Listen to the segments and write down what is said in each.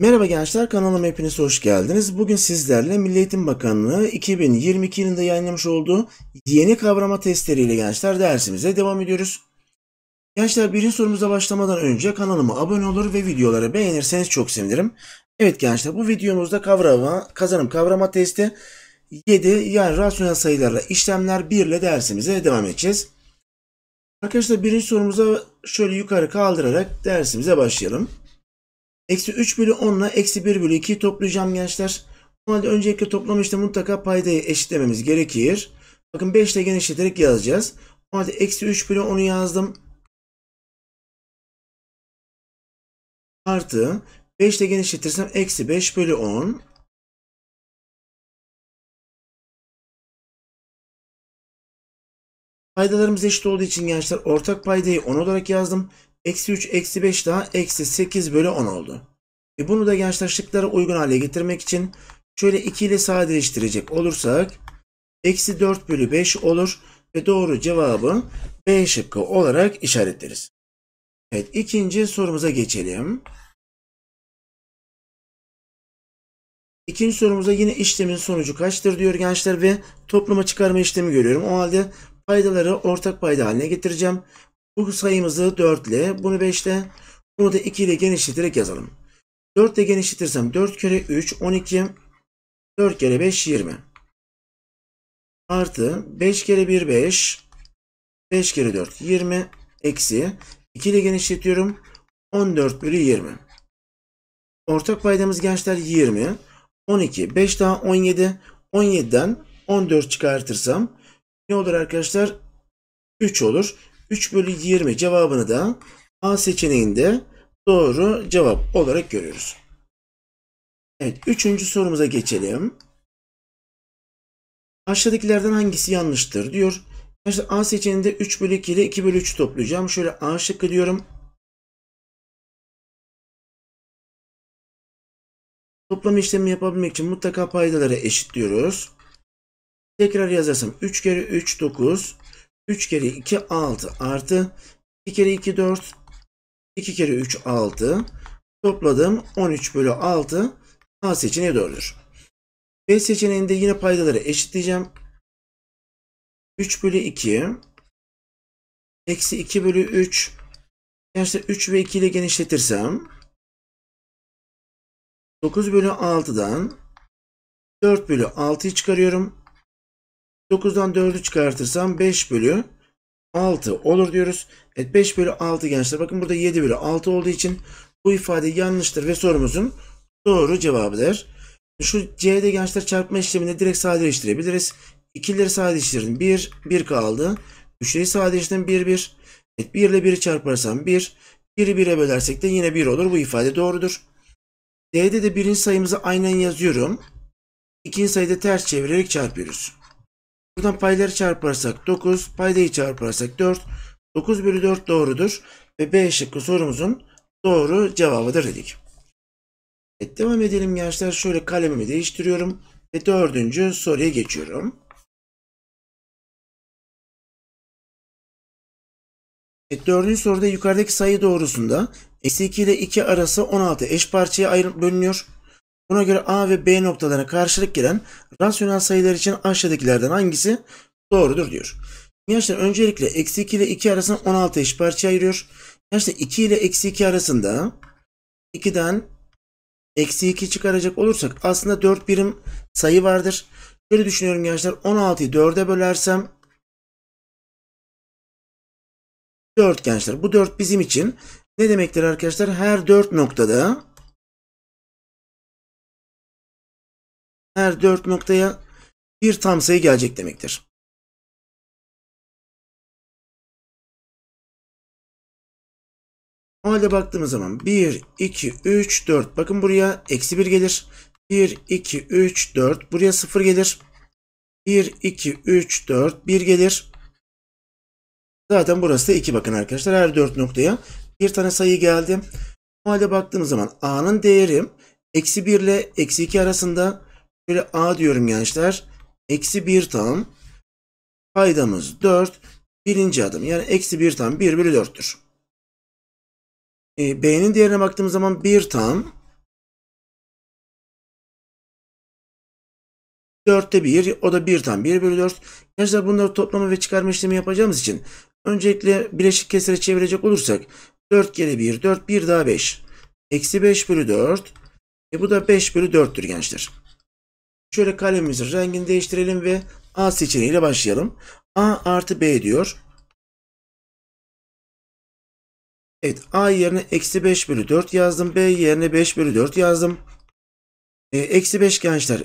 Merhaba gençler kanalıma hepiniz hoş geldiniz. Bugün sizlerle Milli Eğitim Bakanlığı 2022 yılında yayınlamış olduğu yeni kavrama testleriyle gençler dersimize devam ediyoruz. Gençler birinci sorumuza başlamadan önce kanalıma abone olur ve videoları beğenirseniz çok sevinirim. Evet gençler bu videomuzda kavrama, kazanım kavrama testi 7 yani rasyonel sayılarla işlemler 1 ile dersimize devam edeceğiz. Arkadaşlar birinci sorumuza şöyle yukarı kaldırarak dersimize başlayalım. Eksi 3 bölü 10 ile eksi 1 bölü 2'yi toplayacağım gençler. O halde öncelikle toplam işte mutlaka paydayı eşitlememiz gerekir. Bakın 5 ile genişleterek yazacağız. O halde eksi 3 bölü 10'u yazdım. Artı 5 ile genişletirsem eksi 5 bölü 10. Paydalarımız eşit olduğu için gençler ortak paydayı 10 olarak yazdım. Eksi 3, eksi 5 daha eksi 8 bölü 10 oldu. E bunu da gençler şıklara uygun hale getirmek için şöyle 2 ile sadeleştirecek olursak eksi 4 bölü 5 olur ve doğru cevabın B şıkkı olarak işaretleriz. Evet ikinci sorumuza geçelim. İkinci sorumuza yine işlemin sonucu kaçtır diyor gençler ve topluma çıkarma işlemi görüyorum. O halde Paydaları ortak payda haline getireceğim. Bu sayımızı 4 ile, bunu 5 ile, bunu da 2 ile genişleterek yazalım. 4 ile genişletirsem 4 kere 3 12, 4 kere 5 20. Artı 5 kere 1 5, 5 kere 4 20, eksi 2 ile genişletiyorum 14 bölü 20. Ortak paydamız gençler 20, 12, 5 daha 17, 17'den 14 çıkartırsam ne olur arkadaşlar? 3 olur. 3 bölü 20 cevabını da A seçeneğinde doğru cevap olarak görüyoruz. Evet, üçüncü sorumuza geçelim. Aşağıdakilerden hangisi yanlıştır diyor. Arkadaşlar A seçeneğinde 3 bölü 2 ile 2 bölü 3 toplayacağım. Şöyle A şıkkı diyorum. Toplama işlemi yapabilmek için mutlaka paydaları eşitliyoruz. Tekrar yazarsam 3 kere 3 9. 3 kere 2 6 artı 2 kere 2 4. 2 kere 3 6. Topladım 13 bölü 6 A seçeneği doğrudur. B seçeneğinde yine paydaları eşitleyeceğim. 3 bölü 2 eksi 2 bölü 3 Gençler 3 ve 2 ile genişletirsem 9 bölü 6'dan 4 bölü 6'yı çıkarıyorum. 9'dan 4'ü çıkartırsam 5 bölü 6 olur diyoruz. Evet 5 bölü 6 gençler. Bakın burada 7 bölü 6 olduğu için bu ifade yanlıştır ve sorumuzun doğru cevabıdır. Şu C'de gençler çarpma işlemini direkt sadeleştirebiliriz. 2'leri sadeleştirdim. 1, 1 kaldı. 3'leri sadeleştirdim. 1, 1. Evet 1 ile 1'i çarparsam 1. 1'i 1'e bölersek de yine 1 olur. Bu ifade doğrudur. D'de de birinci sayımızı aynen yazıyorum. İkinci sayıda ters çevirerek çarpıyoruz. Buradan payları çarparsak 9, paydayı çarparsak 4. 9 bölü 4 doğrudur. Ve B şıkkı sorumuzun doğru cevabıdır dedik. Evet, devam edelim gençler. Şöyle kalemimi değiştiriyorum. Ve dördüncü soruya geçiyorum. Evet, dördüncü soruda yukarıdaki sayı doğrusunda eksi 2 ile 2 arası 16 eş parçaya bölünüyor. Buna göre A ve B noktalarına karşılık gelen rasyonel sayılar için aşağıdakilerden hangisi doğrudur diyor. Gençler öncelikle eksi 2 ile 2 arasında 16 eş parça ayırıyor. Gençler 2 ile eksi 2 arasında 2'den eksi 2 çıkaracak olursak aslında 4 birim sayı vardır. Şöyle düşünüyorum gençler 16'yı 4'e bölersem 4 gençler. Bu 4 bizim için ne demektir arkadaşlar? Her 4 noktada her 4 noktaya bir tam sayı gelecek demektir. O halde baktığımız zaman 1, 2, 3, 4. Bakın buraya eksi 1 gelir. 1, 2, 3, 4. Buraya 0 gelir. 1, 2, 3, 4. 1 gelir. Zaten burası da 2 bakın arkadaşlar. Her 4 noktaya bir tane sayı geldi. O halde baktığımız zaman A'nın değeri eksi 1 ile eksi 2 arasında Şöyle A diyorum gençler. Eksi 1 tam. Paydamız 4. Birinci adım. Yani eksi 1 tam 1 bölü 4'tür. E, B'nin değerine baktığımız zaman 1 tam. 4'te 1. O da 1 tam 1 bölü 4. Gençler bunları toplama ve çıkarma işlemi yapacağımız için öncelikle bileşik kesire çevirecek olursak 4 kere 1 4 1 daha 5. Eksi 5 bölü 4. E bu da 5 bölü 4'tür gençler. Şöyle kalemimizin rengini değiştirelim ve A seçeneğiyle başlayalım. A artı B diyor. Evet A yerine eksi 5 bölü 4 yazdım. B yerine 5 bölü 4 yazdım. E, eksi 5 gençler.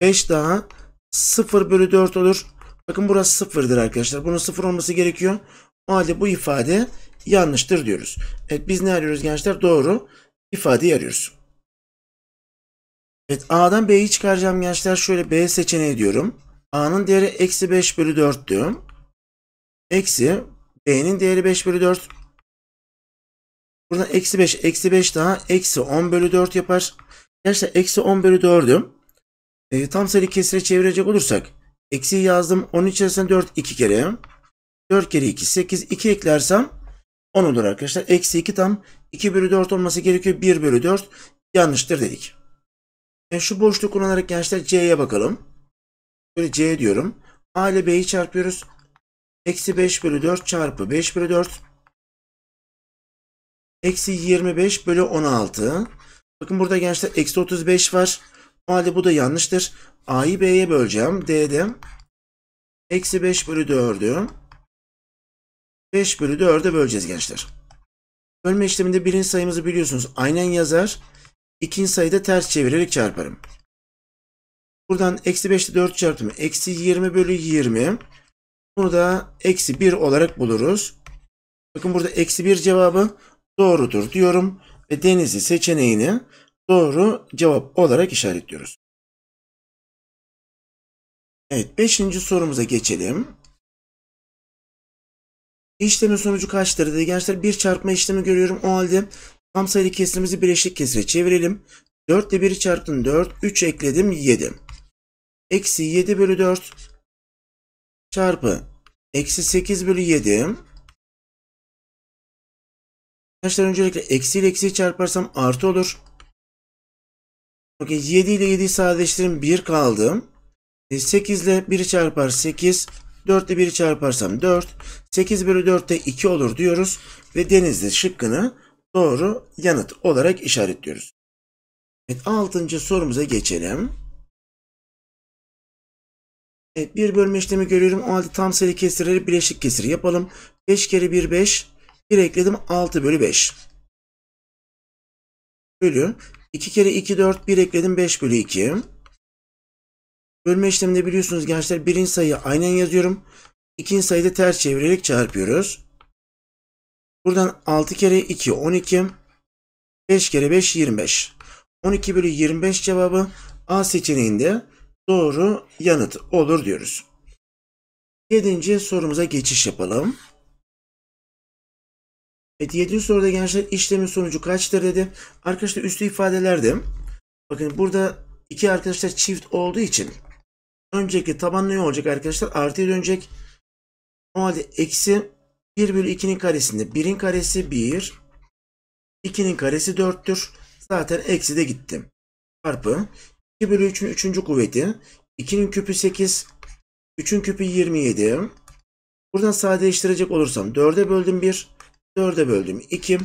5 daha 0 bölü 4 olur. Bakın burası sıfırdır arkadaşlar. Bunun sıfır olması gerekiyor. O halde bu ifade yanlıştır diyoruz. Evet biz ne arıyoruz gençler? Doğru ifadeyi arıyoruz. Evet A'dan B'yi çıkaracağım gençler. Şöyle B seçeneği diyorum. A'nın değeri eksi 5 bölü 4'tü. Eksi B'nin değeri 5 bölü 4. Burada eksi 5 eksi 5 daha eksi 10 bölü 4 yapar. Gençler eksi 10 bölü 4'ü e, tam sayılı kesire çevirecek olursak eksi yazdım. 10 içerisinde 4 2 kere. 4 kere 2 8 2 eklersem 10 olur arkadaşlar. Eksi 2 tam 2 bölü 4 olması gerekiyor. 1 bölü 4 yanlıştır dedik. E şu boşluğu kullanarak gençler C'ye bakalım. Böyle C diyorum. A ile B'yi çarpıyoruz. Eksi 5 bölü 4 çarpı 5 bölü 4. Eksi 25 bölü 16. Bakın burada gençler eksi 35 var. O halde bu da yanlıştır. A'yı B'ye böleceğim. D'de eksi 5 bölü 4'ü 5 bölü 4'e böleceğiz gençler. Bölme işleminde birinci sayımızı biliyorsunuz. Aynen yazar. İkinci sayıda ters çevirerek çarparım. Buradan eksi 5 ile 4 çarptım. Eksi 20 bölü 20. Bunu da eksi 1 olarak buluruz. Bakın burada eksi 1 cevabı doğrudur diyorum. Ve denizi seçeneğini doğru cevap olarak işaretliyoruz. Evet 5. sorumuza geçelim. İşlemin sonucu kaçtır dedi gençler. Bir çarpma işlemi görüyorum. O halde Tam sayılı kesirimizi birleşik kesire çevirelim. 4 ile 1'i çarptım 4. 3 ekledim 7. Eksi 7 bölü 4 çarpı eksi 8 bölü 7. Arkadaşlar öncelikle eksi ile eksiyi çarparsam artı olur. Bakın 7 ile 7'yi sadeleştirin 1 kaldı. 8 e, ile 1'i çarpar 8. 4 ile 1'i çarparsam 4. 8 bölü 4 de 2 olur diyoruz. Ve denizli şıkkını doğru yanıt olarak işaretliyoruz. Evet, altıncı sorumuza geçelim. Evet, bir bölme işlemi görüyorum. O halde tam sayı kesirleri bileşik kesir yapalım. 5 kere 1 5. 1 ekledim 6 bölü 5. Bölü. 2 kere 2 4 1 ekledim 5 bölü 2. Bölme işleminde biliyorsunuz gençler birinci sayıyı aynen yazıyorum. İkinci sayıda ters çevirerek çarpıyoruz. Buradan 6 kere 2 12. 5 kere 5 25. 12 bölü 25 cevabı A seçeneğinde doğru yanıt olur diyoruz. 7. sorumuza geçiş yapalım. Evet 7. soruda gençler işlemin sonucu kaçtır dedi. Arkadaşlar üstü ifadelerde bakın burada iki arkadaşlar çift olduğu için önceki taban ne olacak arkadaşlar? Artıya dönecek. O halde eksi 1 bölü 2'nin karesinde 1'in karesi 1. 2'nin karesi 4'tür. Zaten eksi de gitti. Çarpı 2 bölü 3'ün 3. kuvveti. 2'nin küpü 8. 3'ün küpü 27. Buradan sadeleştirecek olursam 4'e böldüm 1. 4'e böldüm 2.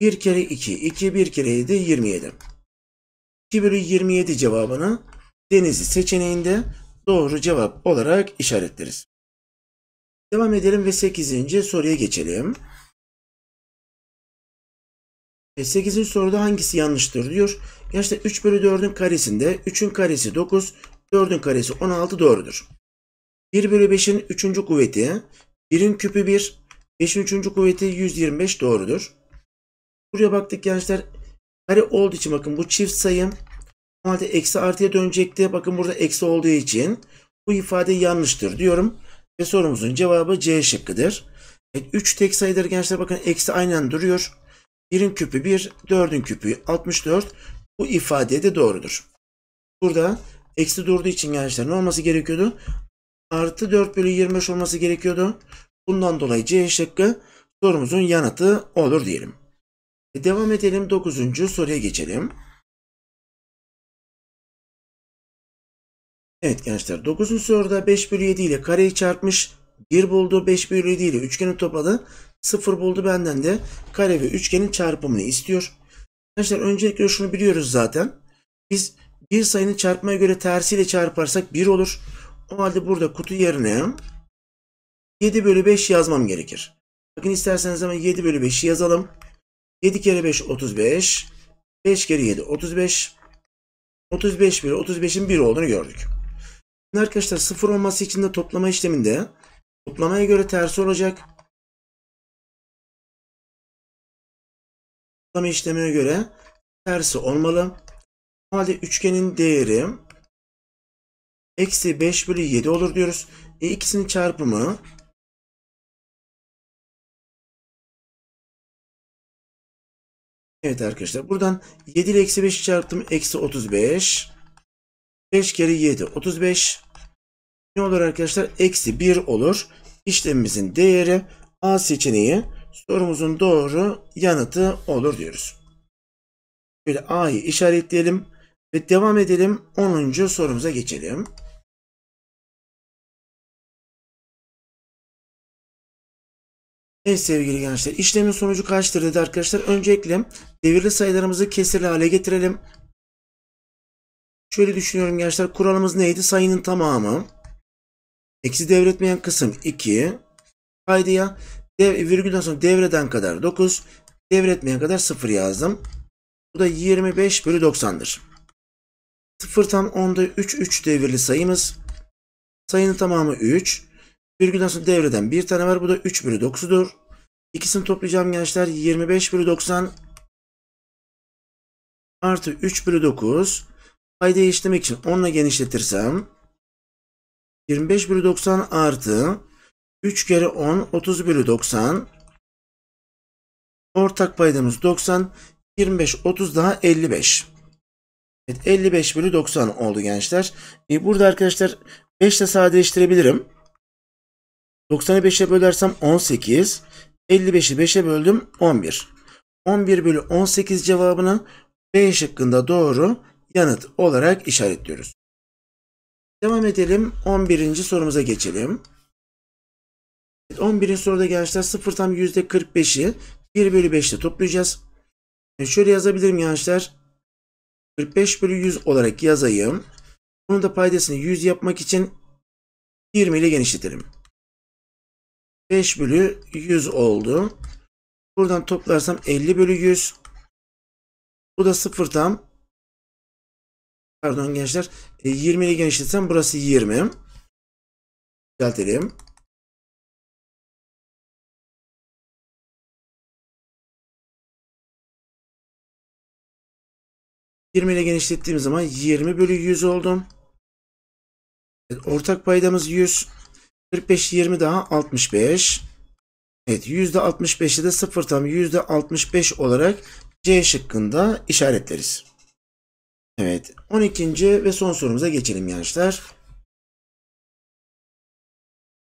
1 kere 2. 2 1 kere 7 27. 2 bölü 27 cevabını Denizli seçeneğinde doğru cevap olarak işaretleriz. Devam edelim ve 8. soruya geçelim. E 8. soruda hangisi yanlıştır diyor. Gerçekten işte 3 bölü 4'ün karesinde 3'ün karesi 9, 4'ün karesi 16 doğrudur. 1 bölü 5'in 3. kuvveti, 1'in küpü 1, 5'in 3. kuvveti 125 doğrudur. Buraya baktık gençler. Kare olduğu için bakın bu çift sayı normalde eksi artıya dönecekti. Bakın burada eksi olduğu için bu ifade yanlıştır diyorum. Ve sorumuzun cevabı C şıkkıdır. Evet, 3 tek sayıdır gençler bakın eksi aynen duruyor. 1'in küpü 1, 4'ün küpü 64. Bu ifade de doğrudur. Burada eksi durduğu için gençler ne olması gerekiyordu? Artı 4 bölü 25 olması gerekiyordu. Bundan dolayı C şıkkı sorumuzun yanıtı olur diyelim. E, devam edelim 9. soruya geçelim. Evet gençler 9. soruda 5 bölü 7 ile kareyi çarpmış 1 buldu 5 bölü 7 ile üçgeni topladı 0 buldu benden de kare ve üçgenin çarpımını istiyor. Gençler öncelikle şunu biliyoruz zaten. Biz bir sayının çarpmaya göre tersiyle çarparsak 1 olur. O halde burada kutu yerine 7 bölü 5 yazmam gerekir. Bakın isterseniz hemen 7 bölü 5'i yazalım. 7 kere 5 35. 5 kere 7 35. 35 bölü 35'in 1 olduğunu gördük. Arkadaşlar sıfır olması için de toplama işleminde toplamaya göre ters olacak. Toplama işlemine göre tersi olmalı. O halde üçgenin değeri eksi 5 bölü 7 olur diyoruz. E, ikisinin çarpımı Evet arkadaşlar buradan 7 ile eksi 5 çarptım eksi 35 5 kere 7 35 ne olur arkadaşlar? Eksi 1 olur. İşlemimizin değeri A seçeneği sorumuzun doğru yanıtı olur diyoruz. Böyle A'yı işaretleyelim ve devam edelim. 10. sorumuza geçelim. Evet sevgili gençler işlemin sonucu kaçtır dedi arkadaşlar. Öncelikle devirli sayılarımızı kesirli hale getirelim. Şöyle düşünüyorum gençler. Kuralımız neydi? Sayının tamamı. Eksi devretmeyen kısım 2. Paydaya dev, virgülden sonra devreden kadar 9. Devretmeyen kadar 0 yazdım. Bu da 25 bölü 90'dır. 0 tam 10'da 3, 3 devirli sayımız. Sayının tamamı 3. Virgülden sonra devreden bir tane var. Bu da 3 bölü 9'dur. İkisini toplayacağım gençler. 25 bölü 90 artı 3 bölü 9 Paydayı değiştirmek için 10 genişletirsem 25 bölü 90 artı 3 kere 10 30 bölü 90 ortak paydamız 90 25 30 daha 55 Evet 55 bölü 90 oldu gençler. E, burada arkadaşlar 5 ile sadeleştirebilirim. 90'ı 5'e bölersem 18. 55'i 5'e böldüm 11. 11 bölü 18 cevabını B şıkkında doğru yanıt olarak işaretliyoruz. Devam edelim. 11. sorumuza geçelim. 11. soruda gençler 0 tam %45'i 1 bölü 5 toplayacağız. şöyle yazabilirim gençler. 45 bölü 100 olarak yazayım. Bunun da paydasını 100 yapmak için 20 ile genişletelim. 5 bölü 100 oldu. Buradan toplarsam 50 bölü 100. Bu da 0 tam Pardon gençler. E, 20'li genişletsem burası 20. Düzeltelim. ile genişlettiğim zaman 20 bölü 100 oldum. Evet, ortak paydamız 100. 45 20 daha 65. Evet %65'i de 0 tam %65 olarak C şıkkında işaretleriz. Evet 12. ve son sorumuza geçelim gençler.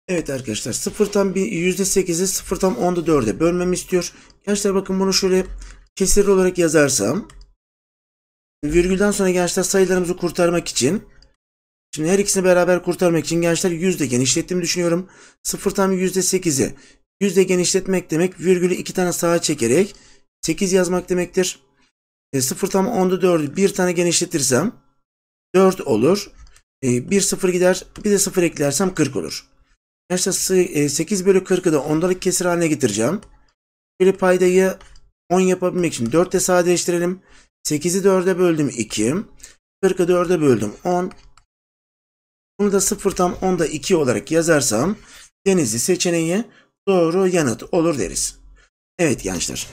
Evet arkadaşlar sıfırtan bir %8'i sıfırtan 10'da 4'e bölmem istiyor. Gençler bakın bunu şöyle kesir olarak yazarsam virgülden sonra gençler sayılarımızı kurtarmak için Şimdi her ikisini beraber kurtarmak için gençler yüzde genişlettiğimi düşünüyorum. Sıfır tam yüzde sekizi. Yüzde genişletmek demek virgülü iki tane sağa çekerek 8 yazmak demektir. E, 0 tam 10'da 4'ü bir tane genişletirsem 4 olur. E, 1 0 gider. Bir de 0 eklersem 40 olur. Arkadaşlar e, 8 bölü 40'ı da ondalık kesir haline getireceğim. Böyle paydayı 10 yapabilmek için 4 ile sadeleştirelim. 8'i 4'e böldüm 2. 40'ı 4'e böldüm 10. Bunu da 0 tam 10'da 2 olarak yazarsam Denizli seçeneği doğru yanıt olur deriz. Evet gençler.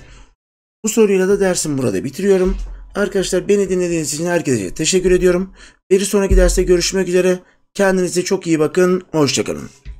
Bu soruyla da dersimi burada bitiriyorum. Arkadaşlar beni dinlediğiniz için herkese teşekkür ediyorum. Bir sonraki derste görüşmek üzere. Kendinize çok iyi bakın. Hoşçakalın.